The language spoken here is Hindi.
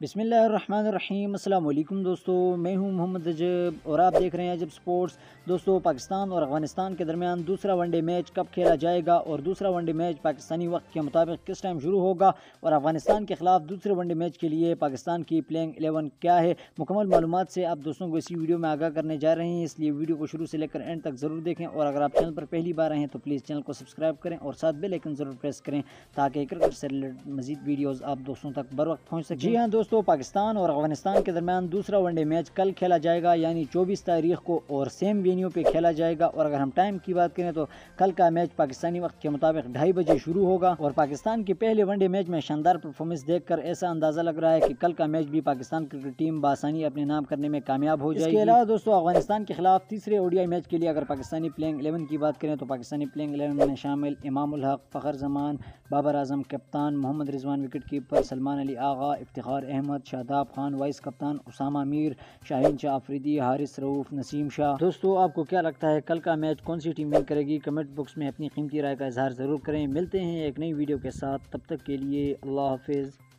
बिसमीम दोस्तों मैं हूं मोहम्मद अजब और आप देख रहे हैं अजब स्पोर्ट्स दोस्तों पाकिस्तान और अफगानिस्तान के दरमियान दूसरा वनडे मैच कब खेला जाएगा और दूसरा वनडे मैच पाकिस्तानी वक्त के मुताबिक किस टाइम शुरू होगा और अफगानिस्तान के खिलाफ दूसरे वनडे मैच के लिए पाकिस्तान की प्लेइंग एलेवन क्या है मुकम्मल मालूम से आप दोस्तों को इसी वीडियो में आगाह करने जा रहे हैं इसलिए वीडियो को शुरू से लेकर एंड तक ज़रूर देखें और अगर आप चैनल पर पहली बार आएँ तो प्लीज़ चैनल को सब्सक्राइब करें और साथ बेलाइकन ज़रूर प्रेस करें ताकि क्रिकेट से रिलेटेड मजीद वीडियोज़ आप दोस्तों तक बर वक्त पहुँच सकें जी हाँ दोस्तों दोस्तों पाकिस्तान और अफगानिस्तान के दरमियान दूसरा वनडे मैच कल खेला जाएगा यानी 24 तारीख को और सेम वेन्यू पे खेला जाएगा और अगर हम टाइम की बात करें तो कल का मैच पाकिस्तानी वक्त के मुताबिक ढाई बजे शुरू होगा और पाकिस्तान के पहले वनडे मैच में शानदार परफॉर्मेंस देखकर ऐसा अंदाजा लग रहा है कि कल का मैच भी पाकिस्तान क्रिकेट टीम बासानी अपने नाम करने में कामयाब हो जाएगी इसके अलावा दोस्तों अफगानिस्तान के खिलाफ तीसरे ओडिया मैच के लिए अगर पाकिस्तानी प्लेइंग एलेवन की बात करें तो पाकिस्तानी प्लेइंग एलेवन में शामिल इमाम हक फ़खर जमान बाबर आजम कप्तान Mohammad Rizwan wicket keeper Salman Ali Agha Iftikhar Ahmed Shadab Khan vice कप्तान उसामा मीर शाहिन शाह आफरीदी हारिस रऊफ नसीम शाह दोस्तों आपको क्या लगता है कल का मैच कौन सी टीम विन करेगी कमेंट बॉक्स में अपनी कीमती राय का इजहार ज़रूर करें मिलते हैं एक नई वीडियो के साथ तब तक के लिए अल्लाह हाफिज़